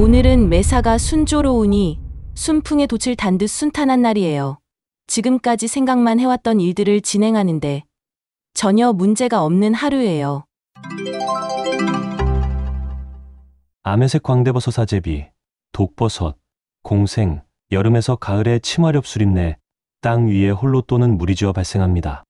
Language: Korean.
오늘은 매사가 순조로우니 순풍에 돛을 단듯 순탄한 날이에요. 지금까지 생각만 해왔던 일들을 진행하는데 전혀 문제가 없는 하루예요. 아메색 광대버섯 사제비, 독버섯, 공생, 여름에서 가을에 치마렵 수림내, 땅 위에 홀로 또는 무리지어 발생합니다.